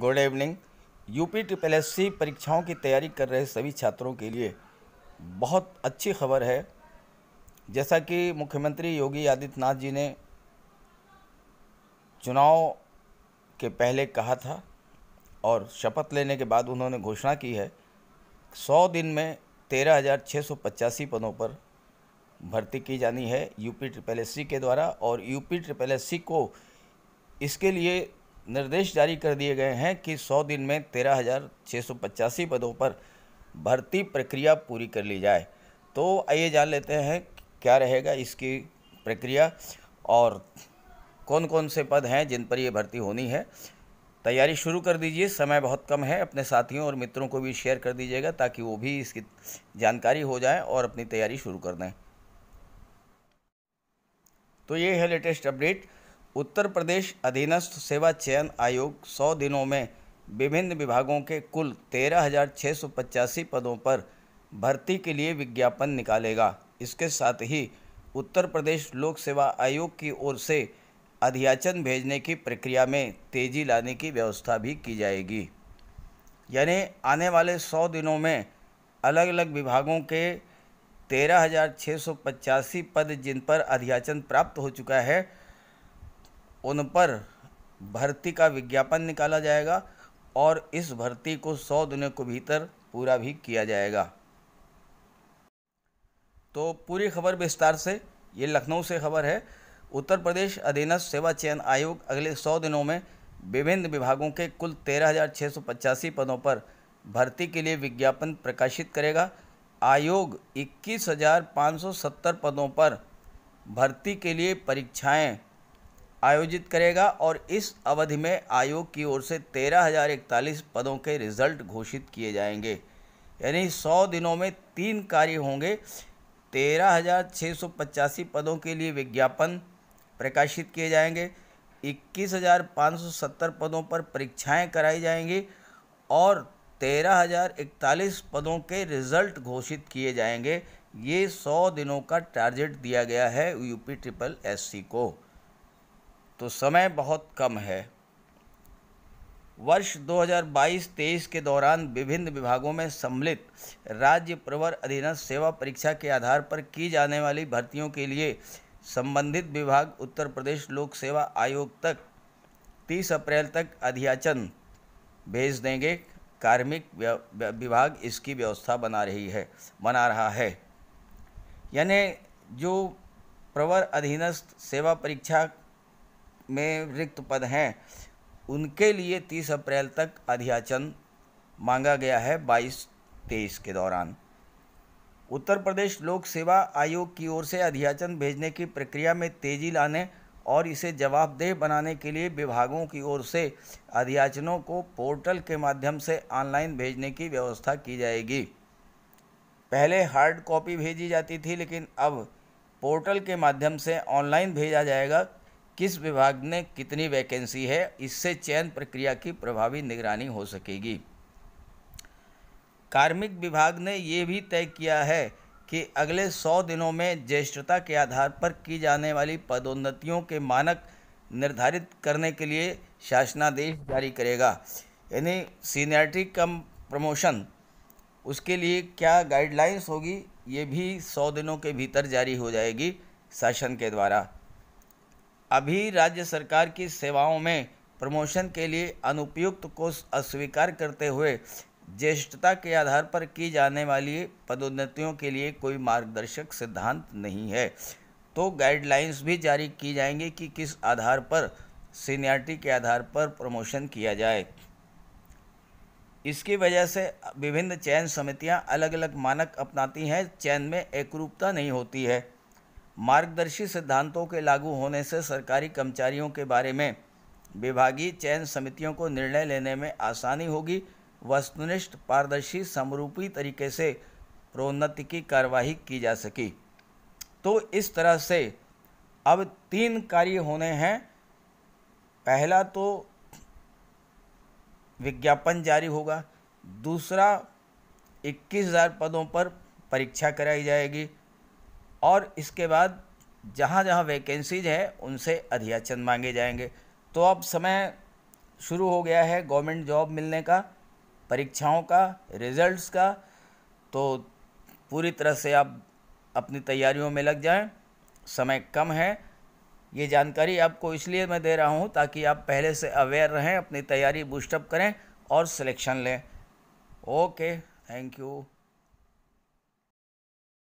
good evening UP triple S C परीक्षाओं की तैयारी कर रहे सभी छात्रों के लिए बहुत अच्छी खबर है जैसा कि मुख्यमंत्री योगी आदित्यनाथ जी ने चुनाव के पहले कहा था और शपथ लेने के बाद उन्होंने घोषणा की है सौ दिन में तेरह हज़ार छः सौ पचासी पदों पर भर्ती की जानी है यूपी ट्रिपल एस सी के द्वारा और यूपी ट्रिपल एस सी को इसके लिए निर्देश जारी कर दिए गए हैं कि 100 दिन में तेरह हज़ार छः सौ पचासी पदों पर भर्ती प्रक्रिया पूरी कर ली जाए तो आइए जान लेते हैं क्या रहेगा इसकी प्रक्रिया और कौन कौन से पद हैं जिन पर ये भर्ती होनी है तैयारी शुरू कर दीजिए समय बहुत कम है अपने साथियों और मित्रों को भी शेयर कर दीजिएगा ताकि वो भी इसकी जानकारी हो जाए और अपनी तैयारी शुरू कर दें तो ये है लेटेस्ट अपडेट उत्तर प्रदेश अधीनस्थ सेवा चयन आयोग सौ दिनों में विभिन्न विभागों के कुल तेरह हज़ार छः सौ पचासी पदों पर भर्ती के लिए विज्ञापन निकालेगा इसके साथ ही उत्तर प्रदेश लोक सेवा आयोग की ओर से अध्याचन भेजने की प्रक्रिया में तेजी लाने की व्यवस्था भी की जाएगी यानी आने वाले सौ दिनों में अलग अलग विभागों के तेरह हज़ार छः सौ पचासी पद जिन पर अध्याचन प्राप्त हो चुका है उन पर भर्ती का विज्ञापन निकाला जाएगा और इस भर्ती को सौ दिनों के भीतर पूरा भी किया जाएगा तो पूरी खबर विस्तार से ये लखनऊ से खबर है उत्तर प्रदेश अधीनस्थ सेवा चयन आयोग अगले सौ दिनों में विभिन्न विभागों के कुल तेरह हज़ार छः सौ पचासी पदों पर भर्ती के लिए विज्ञापन प्रकाशित करेगा आयोग इक्कीस हज़ार पाँच सौ सत्तर पदों पर भर्ती के लिए परीक्षाएं आयोजित करेगा और इस अवधि में आयोग की ओर से तेरह हज़ार इकतालीस पदों के रिजल्ट घोषित किए जाएंगे यानी सौ दिनों में तीन कार्य होंगे तेरह हज़ार छः सौ पचासी पदों के लिए विज्ञापन प्रकाशित किए जाएंगे इक्कीस हज़ार पाँच सौ सत्तर पदों पर परीक्षाएं कराई जाएंगी और तेरह हज़ार इकतालीस पदों के रिजल्ट घोषित किए जाएंगे ये सौ दिनों का टारगेट दिया गया है यूपी ट्रिपल एससी को तो समय बहुत कम है वर्ष 2022-23 के दौरान विभिन्न विभागों में सम्मिलित राज्य प्रवर अधीनस्थ सेवा परीक्षा के आधार पर की जाने वाली भर्तियों के लिए संबंधित विभाग उत्तर प्रदेश लोक सेवा आयोग तक 30 अप्रैल तक अध्याचन भेज देंगे कार्मिक विभाग इसकी व्यवस्था बना रही है बना रहा है यानी जो प्रवर अधीनस्थ सेवा परीक्षा में रिक्त पद हैं उनके लिए तीस अप्रैल तक अध्याचन मांगा गया है बाईस तेईस के दौरान उत्तर प्रदेश लोक सेवा आयोग की ओर से अध्याचन भेजने की प्रक्रिया में तेजी लाने और इसे जवाबदेह बनाने के लिए विभागों की ओर से अध्याचनों को पोर्टल के माध्यम से ऑनलाइन भेजने की व्यवस्था की जाएगी पहले हार्ड कॉपी भेजी जाती थी लेकिन अब पोर्टल के माध्यम से ऑनलाइन भेजा जाएगा किस विभाग में कितनी वैकेंसी है इससे चयन प्रक्रिया की प्रभावी निगरानी हो सकेगी कार्मिक विभाग ने ये भी तय किया है कि अगले सौ दिनों में ज्येष्ठता के आधार पर की जाने वाली पदोन्नतियों के मानक निर्धारित करने के लिए शासनादेश जारी करेगा यानी सीनियरिटी कम प्रमोशन उसके लिए क्या गाइडलाइंस होगी ये भी सौ दिनों के भीतर जारी हो जाएगी शासन के द्वारा अभी राज्य सरकार की सेवाओं में प्रमोशन के लिए अनुपयुक्त को अस्वीकार करते हुए ज्येष्ठता के आधार पर की जाने वाली पदोन्नतियों के लिए कोई मार्गदर्शक सिद्धांत नहीं है तो गाइडलाइंस भी जारी की जाएंगी कि किस आधार पर सीनियरिटी के आधार पर प्रमोशन किया जाए इसकी वजह से विभिन्न चयन समितियां अलग अलग मानक अपनाती हैं चयन में एकरूपता नहीं होती है मार्गदर्शी सिद्धांतों के लागू होने से सरकारी कर्मचारियों के बारे में विभागीय चयन समितियों को निर्णय लेने में आसानी होगी वस्तुनिष्ठ पारदर्शी समरूपी तरीके से प्रोन्नति की कार्यवाही की जा सकी तो इस तरह से अब तीन कार्य होने हैं पहला तो विज्ञापन जारी होगा दूसरा इक्कीस हज़ार पदों पर परीक्षा कराई जाएगी और इसके बाद जहाँ जहाँ वैकेंसीज है उनसे अधियाचन मांगे जाएंगे तो अब समय शुरू हो गया है गवर्नमेंट जॉब मिलने का परीक्षाओं का रिजल्ट्स का तो पूरी तरह से आप अपनी तैयारियों में लग जाएं समय कम है ये जानकारी आपको इसलिए मैं दे रहा हूँ ताकि आप पहले से अवेयर रहें अपनी तैयारी बूस्टअप करें और सिलेक्शन लें ओके थैंक यू